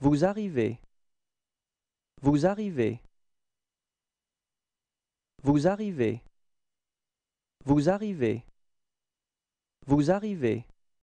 Vous arrivez. Vous arrivez. Vous arrivez. Vous arrivez. Vous arrivez.